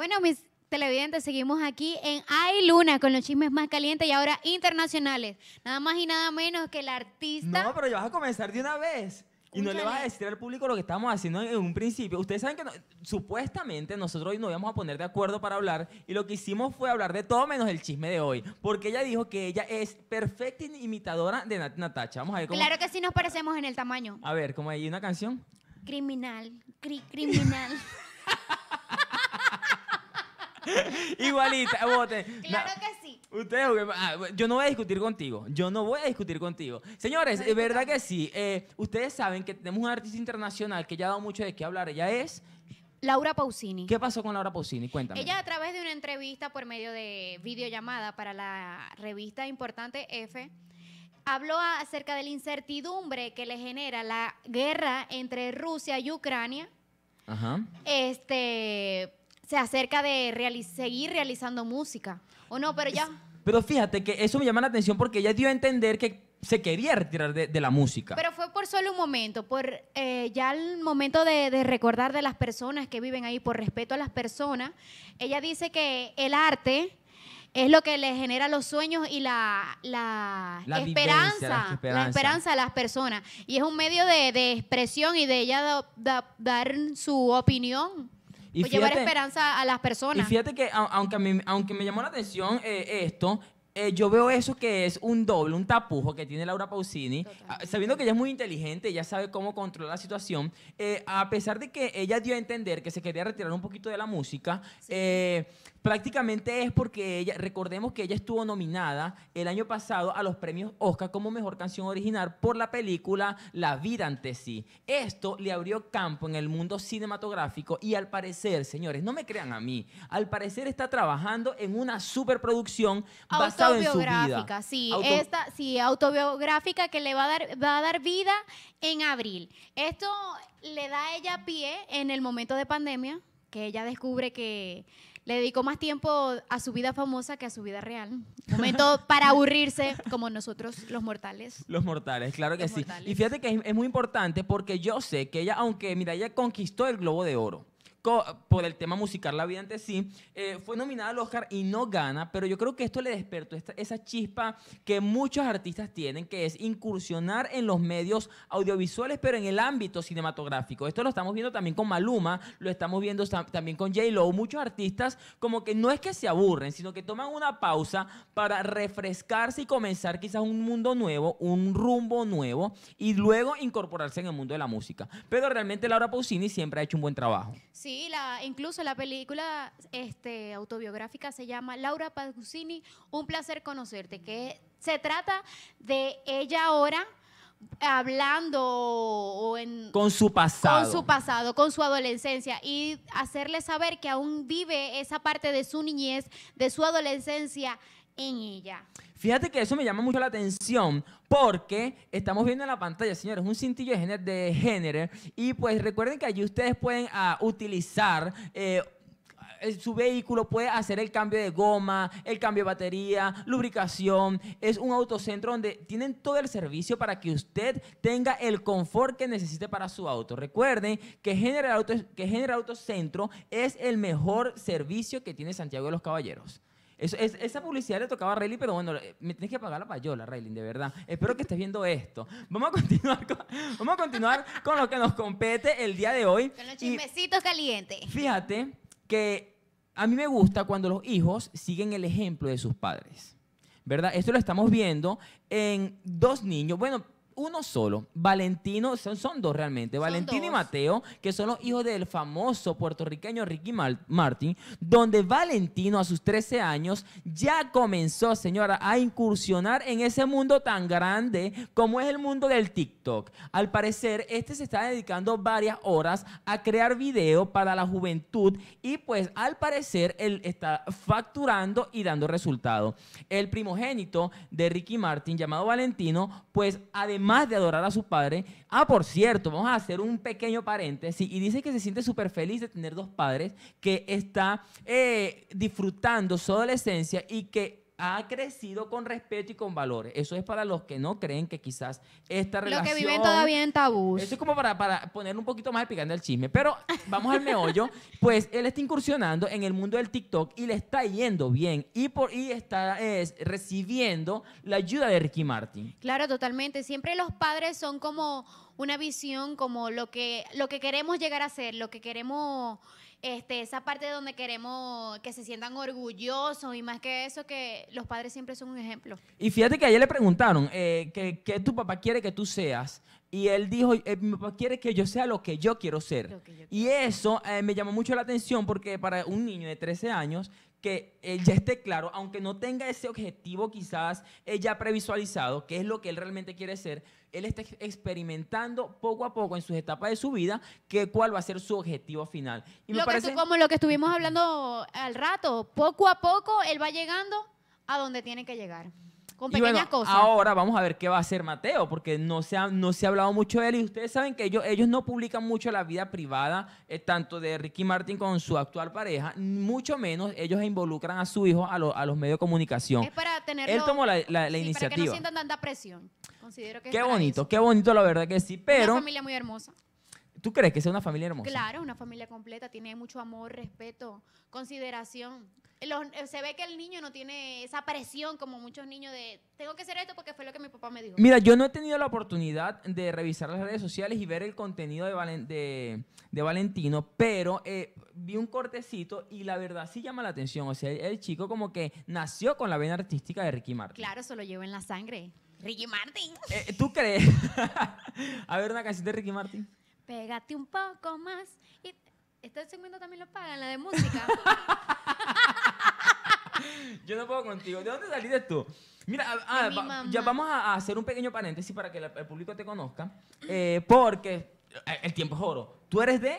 Bueno, mis televidentes, seguimos aquí en Ay Luna con los chismes más calientes y ahora internacionales. Nada más y nada menos que la artista. No, pero ya vas a comenzar de una vez. Y no le vas a decir al público lo que estamos haciendo en un principio. Ustedes saben que supuestamente nosotros hoy nos íbamos a poner de acuerdo para hablar y lo que hicimos fue hablar de todo menos el chisme de hoy. Porque ella dijo que ella es perfecta imitadora de Natacha. Vamos a ver cómo... Claro que sí nos parecemos en el tamaño. A ver, ¿cómo hay una canción? Criminal, cri criminal. Igualita, vote. Claro que sí. Ustedes, ah, yo no voy a discutir contigo. Yo no voy a discutir contigo. Señores, es verdad que sí. Eh, ustedes saben que tenemos un artista internacional que ya ha dado mucho de qué hablar. Ella es. Laura Pausini. ¿Qué pasó con Laura Pausini? Cuéntame. Ella a través de una entrevista por medio de videollamada para la revista importante F, habló acerca de la incertidumbre que le genera la guerra entre Rusia y Ucrania. Ajá. Este, se acerca de seguir realizando música. ¿O no? Pero ya... Pero fíjate que eso me llama la atención porque ella dio a entender que se quería retirar de, la música. Pero fue por solo un momento, por eh, ya el momento de, recordar de las personas que viven ahí, por respeto a las personas. Ella dice que el arte es lo que le genera los sueños y la, la, esperanza, la esperanza a las personas. Y es un medio de, de expresión y de ella dar su opinión y pues llevar esperanza a las personas. Y fíjate que, aunque, aunque me llamó la atención eh, esto, eh, yo veo eso que es un doble, un tapujo que tiene Laura Pausini, ah, sabiendo que ella es muy inteligente, ella sabe cómo controlar la situación, eh, a pesar de que ella dio a entender que se quería retirar un poquito de la música, eh, prácticamente es porque ella, recordemos que ella estuvo nominada el año pasado a los premios Oscar como mejor canción original por la película La vida ante sí. Esto le abrió campo en el mundo cinematográfico y al parecer, señores, no me crean a mí, al parecer está trabajando en una superproducción basada Autobiográfica, Sí, esta, autobiográfica que le va a dar, va a dar vida en abril. Esto le da a ella pie en el momento de pandemia, que ella descubre que le dedicó más tiempo a su vida famosa que a su vida real. Momento para aburrirse como nosotros los mortales. Los mortales, claro que sí. Y fíjate que es, es, muy importante porque yo sé que ella, aunque mira, ella conquistó el globo de oro por el tema musical La vida antes sí, eh, fue nominada al Oscar y no gana, pero yo creo que esto le despertó esa chispa que muchos artistas tienen, que es incursionar en los medios audiovisuales, pero en el ámbito cinematográfico. Esto lo estamos viendo también con Maluma, lo estamos viendo también con J. Lo. Muchos artistas como que no es que se aburren, sino que toman una pausa para refrescarse y comenzar quizás un mundo nuevo, un rumbo nuevo, y luego incorporarse en el mundo de la música. Pero realmente Laura Pausini siempre ha hecho un buen trabajo. Sí, Sí, la, incluso la película este, autobiográfica se llama Laura Pausini, Un placer conocerte, que se trata de ella ahora hablando con su pasado. Con su pasado, con su adolescencia y hacerle saber que aún vive esa parte de su niñez, de su adolescencia en ella. Fíjate que eso me llama mucho la atención porque estamos viendo en la pantalla, señores, un cintillo de género, de y pues recuerden que allí ustedes pueden ah, utilizar... Eh, eh, su vehículo puede hacer el cambio de goma, el cambio de batería, lubricación. Es un autocentro donde tienen todo el servicio para que usted tenga el confort que necesite para su auto. Recuerden que Genera Auto, que Autocentro es el mejor servicio que tiene Santiago de los Caballeros esa publicidad le tocaba a pero bueno, eh, me tienes que pagar la payola, Rayleigh, de verdad. Espero que estés viendo esto. Vamos a continuar con, vamos a continuar con lo que nos compete el día de hoy. Con los chismecitos calientes. Fíjate que a mí me gusta cuando los hijos siguen el ejemplo de sus padres. ¿Verdad? Esto lo estamos viendo en dos niños. Bueno, uno solo, Valentino, son, son dos realmente, Valentino y Mateo, que son los hijos del famoso puertorriqueño Ricky Martin, donde Valentino a sus 13 años ya comenzó, señora, a incursionar en ese mundo tan grande como es el mundo del TikTok. Al parecer, este se está dedicando varias horas a crear video para la juventud y pues al parecer él está facturando y dando resultado. El primogénito de Ricky Martin, llamado Valentino, pues además más de adorar a su padre. Ah, por cierto, vamos a hacer un pequeño paréntesis. Y dice que se siente súper feliz de tener dos padres, que está eh, disfrutando su adolescencia y que ha crecido con respeto y con valores. Eso es para los que no creen que quizás esta relación... Lo que viven todavía en tabú. Eso es como para, para poner un poquito más de picante al chisme. Pero vamos al meollo. pues él está incursionando en el mundo del TikTok y le está yendo bien. Y, por, y está recibiendo la ayuda de Ricky Martin. Claro, totalmente. Siempre los padres son como una visión, como lo que, lo que queremos llegar a ser, lo que queremos... Este, esa parte donde queremos que se sientan orgullosos y más que eso, que los padres siempre son un ejemplo. Y fíjate que ayer le preguntaron eh, que, tu papá quiere que tú seas. Y él dijo, eh, mi papá quiere que yo sea lo que yo quiero ser. y eso eh, me llamó mucho la atención porque para un niño de 13 años, que eh, ya esté claro, aunque no tenga ese objetivo quizás ya previsualizado, qué es lo que él realmente quiere ser, él está experimentando poco a poco en sus etapas de su vida que cuál va a ser su objetivo final. Y me parece... como lo que estuvimos hablando al rato, poco a poco él va llegando a donde tiene que llegar. Ahora vamos a ver qué va a hacer Mateo, porque no se ha, no se ha hablado mucho de él y ustedes saben que ellos, no publican mucho la vida privada, eh, tanto de Ricky Martin con su actual pareja, mucho menos ellos involucran a su hijo a, los medios de comunicación. Es para tener Él tomó la, iniciativa. tanta presión. qué bonito, qué bonito la verdad que sí, pero... Una familia muy hermosa. ¿Tú crees que sea una familia hermosa? Claro, una familia completa, tiene mucho amor, respeto, consideración. Eh, se ve que el niño no tiene esa presión como muchos niños de tengo que hacer esto porque fue lo que mi papá me dijo. Mira, yo no he tenido la oportunidad de revisar las redes sociales y ver el contenido de, de, Valentino, pero eh, vi un cortecito y la verdad sí llama la atención. O sea, el, chico como que nació con la vena artística de Ricky Martin. Claro, eso lo llevo en la sangre. Ricky Martin. Eh, ¿Tú crees? A ver una canción de Ricky Martin. Pégate un poco más. Y este segmento también lo pagan, la de música. Yo no puedo contigo. ¿De dónde saliste tú? Mira, ah, ah, ya vamos a hacer un pequeño paréntesis para que el, público te conozca. Eh, porque eh, el tiempo es oro. ¿Tú eres de?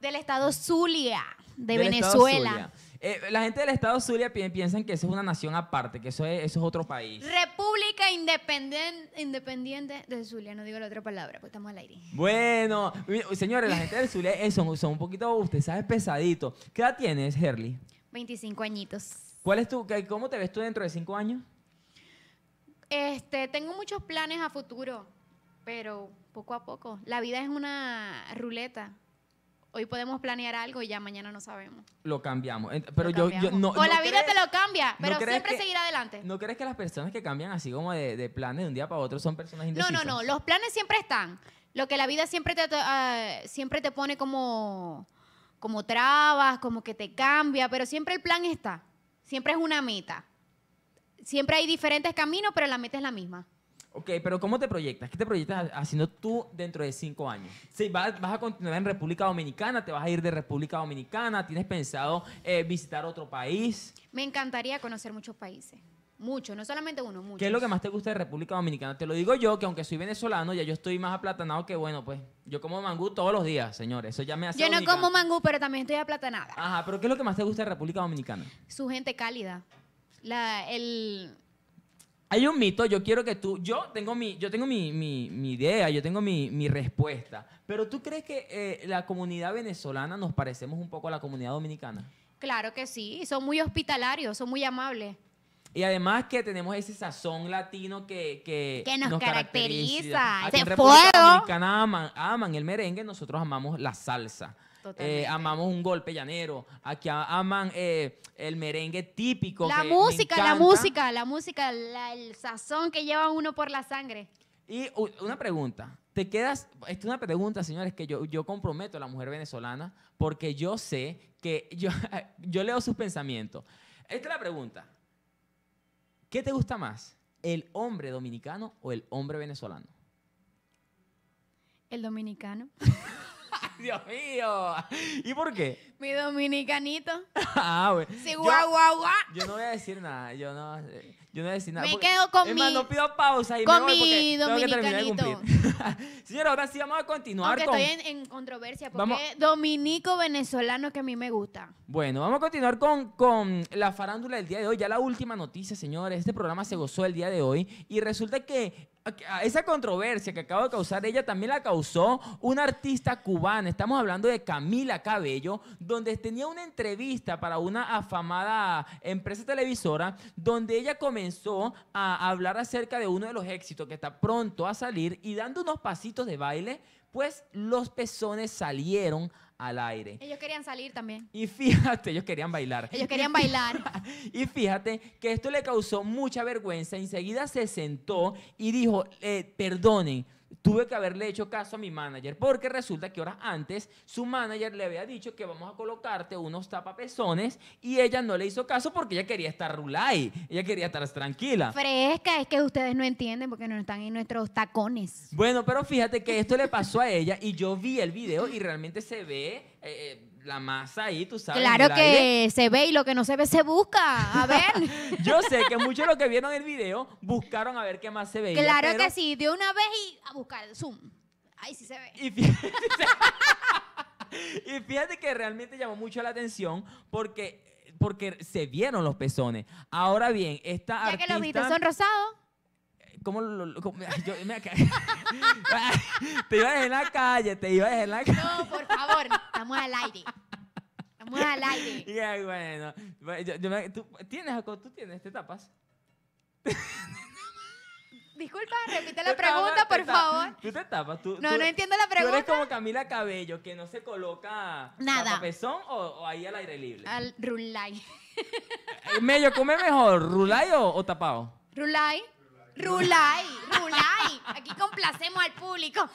Del estado Zulia, de Venezuela. Eh, la gente del estado Zulia piensa piensan que eso es una nación aparte, que eso es, otro país. República independiente de Zulia, no digo la otra palabra, porque estamos al aire. Bueno, señores, la gente del Zulia son, un poquito, usted sabes pesadito. ¿Qué edad tienes, Herly? 25 añitos. ¿Cuál es tu, ¿Cómo te ves tú dentro de cinco años? Este, tengo muchos planes a futuro, pero poco a poco. La vida es una ruleta. Hoy podemos planear algo y ya mañana no sabemos. Lo cambiamos. Pero yo, no. Con la vida te lo cambia, pero siempre seguir adelante. ¿No crees que las personas que cambian así como de, planes de un día para otro son personas indecisas? No, no, no. Los planes siempre están. Lo que la vida siempre te, ah, siempre te pone como, como trabas, como que te cambia, pero siempre el plan está. Siempre es una meta. Siempre hay diferentes caminos, pero la meta es la misma. Ok, pero ¿cómo te proyectas? ¿Qué te proyectas haciendo tú dentro de cinco años? Si vas, a continuar en República Dominicana, te vas a ir de República Dominicana, ¿tienes pensado eh, visitar otro país? Me encantaría conocer muchos países. Mucho, no solamente uno, mucho. ¿Qué es lo que más te gusta de República Dominicana? Te lo digo yo, que aunque soy venezolano, ya yo estoy más aplatanado que bueno, pues yo como mangú todos los días, señores. Eso ya me hace. Yo no como mangú, pero también estoy aplatanada. Ajá, pero ¿qué es lo que más te gusta de República Dominicana? Su gente cálida. La, el. Hay un mito, yo quiero que tú, yo tengo mi, yo tengo mi, idea, yo tengo mi, respuesta, pero ¿tú crees que eh, la comunidad venezolana nos parecemos un poco a la comunidad dominicana? Claro que sí, son muy hospitalarios, son muy amables. Y además que tenemos ese sazón latino que, que, nos, caracteriza. Aquí en aman, el merengue, nosotros amamos la salsa. Eh, amamos un golpe llanero. Aquí aman eh, el merengue típico. La música, la música, la música, el sazón que lleva uno por la sangre. Y una pregunta, te quedas, esta es una pregunta, señores, que yo, yo comprometo a la mujer venezolana porque yo sé que yo, yo leo sus pensamientos. Esta es la pregunta. ¿Qué te gusta más? ¿El hombre dominicano o el hombre venezolano? El dominicano. Dios mío. ¿Y por qué? Mi dominicanito. ah, güey. Sí, guau, guau, guau. Yo no voy a decir nada. Yo no, yo no voy a decir nada. Me quedo con mi. no pido pausa y con me voy mi dominicanito. Señora, ahora sí vamos a continuar Aunque con. Estoy en, en controversia porque dominico venezolano que a mí me gusta. Bueno, vamos a continuar con, con la farándula del día de hoy. Ya la última noticia, señores. Este programa se gozó el día de hoy y resulta que esa controversia que acabo de causar ella también la causó una artista cubana. Estamos hablando de Camila Cabello, donde tenía una entrevista para una afamada empresa televisora, donde ella comenzó a hablar acerca de uno de los éxitos que está pronto a salir y dando unos pasitos de baile pues los pezones salieron al aire. Ellos querían salir también. Y fíjate, ellos querían bailar. Ellos querían bailar. y fíjate que esto le causó mucha vergüenza. Enseguida se sentó y dijo, eh, perdonen, tuve que haberle hecho caso a mi manager, porque resulta que horas antes su manager le había dicho que vamos a colocarte unos tapapezones y ella no le hizo caso porque ella quería estar rulay, ella quería estar tranquila. Fresca, es que ustedes no entienden porque no están en nuestros tacones. Bueno, pero fíjate que esto le pasó a ella y yo vi el video y realmente se ve... Eh, eh, la masa ahí, tú sabes. Claro que se ve y lo que no se ve se busca. A ver. Yo sé que muchos de los que vieron el video buscaron a ver qué más se veía. Claro que sí, de una vez y a buscar, zoom. Ahí sí se ve. Y fíjate, que realmente llamó mucho la atención porque, porque se vieron los pezones. Ahora bien, esta ya que los viste son rosados. ¿Cómo yo me te iba a dejar en la calle, te iba a dejar en la calle. No, por favor, estamos al aire. Estamos al aire. Y bueno. ¿tú, ¿Tienes, tú tienes, te tapas. Disculpa, repite la pregunta, por favor. Tú te tapas, tú. No, no entiendo la pregunta. Tú eres como Camila Cabello, que no se coloca nada. ¿A o, o ahí al aire libre. Al rulay. Eh, ¿Medio come mejor, rulay o, o tapado? Rulay. Rulay, Rulay. Aquí complacemos al público.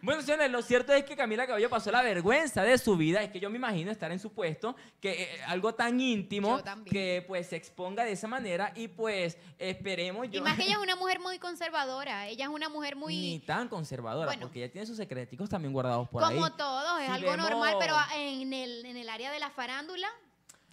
Bueno, señores, lo cierto es que Camila Cabello pasó la vergüenza de su vida. Es que yo me imagino estar en su puesto, que eh, eh, algo tan íntimo, que pues se exponga de esa manera y pues esperemos yo. Y más que ella es una mujer muy conservadora. Ella es una mujer muy. Ni tan conservadora, porque ella tiene sus secreticos también guardados por ahí. Como todos, es algo normal, pero ah, en el, en el área de la farándula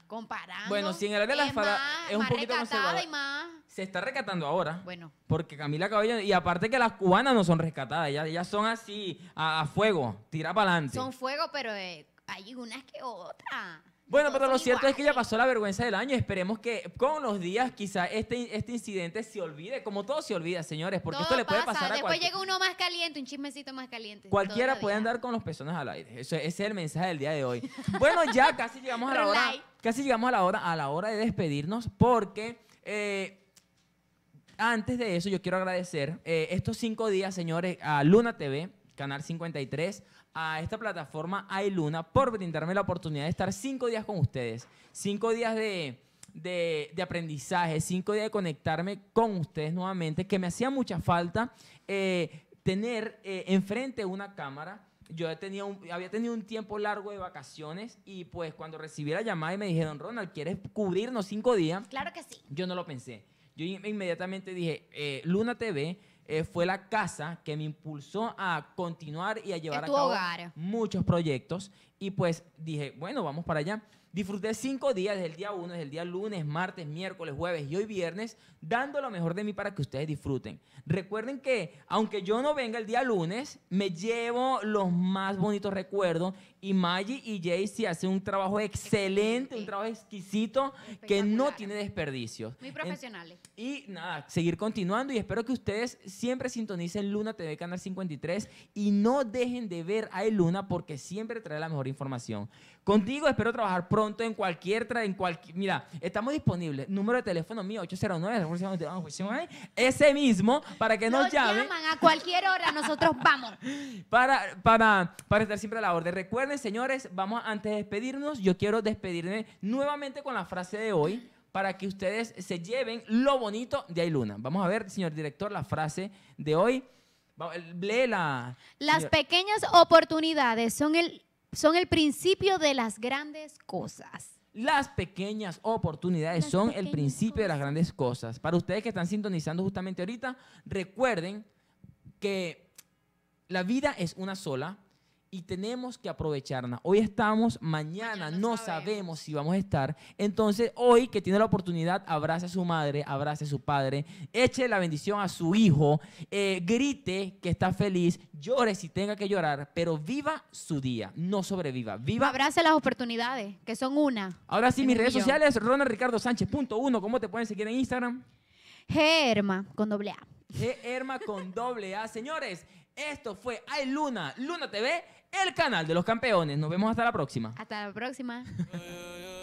Comparando. Bueno, si en el área de la es un poquito y más. Se está rescatando ahora. Bueno. Porque Camila Cabello, y aparte que las cubanas no son rescatadas, ya son así, a, fuego, tira para adelante. Son fuego, pero eh, hay unas que otras. Bueno, pero lo cierto es que ya pasó la vergüenza del año. Esperemos que con los días quizá este, este incidente se olvide, como todo se olvida, señores, porque esto le puede pasar a Después llega uno más caliente, un chismecito más caliente. Cualquiera puede andar con los pezones al aire. ese es el mensaje del día de hoy. bueno, ya casi llegamos a la hora, casi llegamos a la hora, a la hora de despedirnos, porque eh, antes de eso yo quiero agradecer eh, estos cinco días, señores, a Luna TV Canal 53, a esta plataforma Luna por brindarme la oportunidad de estar cinco días con ustedes. Cinco días de, de, aprendizaje, cinco días de conectarme con ustedes nuevamente, que me hacía mucha falta eh, tener eh, enfrente una cámara. Yo tenía había tenido un tiempo largo de vacaciones y pues cuando recibí la llamada y me dijeron, Ronald, ¿quieres cubrirnos cinco días? Claro que sí. Yo no lo pensé. Yo inmediatamente dije, eh, Luna TV eh, fue la casa que me impulsó a continuar y a llevar a cabo muchos proyectos. Y pues dije, bueno, vamos para allá. Disfruté cinco días, desde el día uno, desde el día lunes, martes, miércoles, jueves y hoy viernes, dando lo mejor de mí para que ustedes disfruten. Recuerden que, aunque yo no venga el día lunes, me llevo los más bonitos recuerdos y Maggie y Jaycee hacen un trabajo excelente, un trabajo exquisito que no tiene desperdicios. Muy profesionales. y nada, seguir continuando y espero que ustedes siempre sintonicen Luna TV Canal 53 y no dejen de ver a El Luna porque siempre trae la mejor información. Contigo espero trabajar pronto en cualquier... En cualquier mira, estamos disponibles. Número de teléfono mío, 809. Ese mismo, para que nos, nos a cualquier hora, nosotros vamos. para, para, para estar siempre a la orden. Recuerda señores, vamos antes de despedirnos, yo quiero despedirme nuevamente con la frase de hoy para que ustedes se lleven lo bonito de Ailuna. Vamos a ver, señor director, la frase de hoy. Lee la... Las pequeñas oportunidades son el, son el principio de las grandes cosas. Las pequeñas oportunidades son el principio de las grandes cosas. Para ustedes que están sintonizando justamente ahorita, recuerden que la vida es una sola y tenemos que aprovecharla. Hoy estamos, mañana, no sabemos. si vamos a estar. Entonces, hoy que tiene la oportunidad, abrace a su madre, abrace a su padre, eche la bendición a su hijo, eh, grite que está feliz, llore si tenga que llorar, pero viva su día, no sobreviva. Viva. Abrace las oportunidades, que son una. Ahora sí, mis redes sociales, Ronald Ricardo Sánchez, ¿Cómo te pueden seguir en Instagram? Germa, con doble A. Germa con doble A. Señores, esto fue Ay Luna, Luna TV el canal de los campeones. Nos vemos hasta la próxima. Hasta la próxima.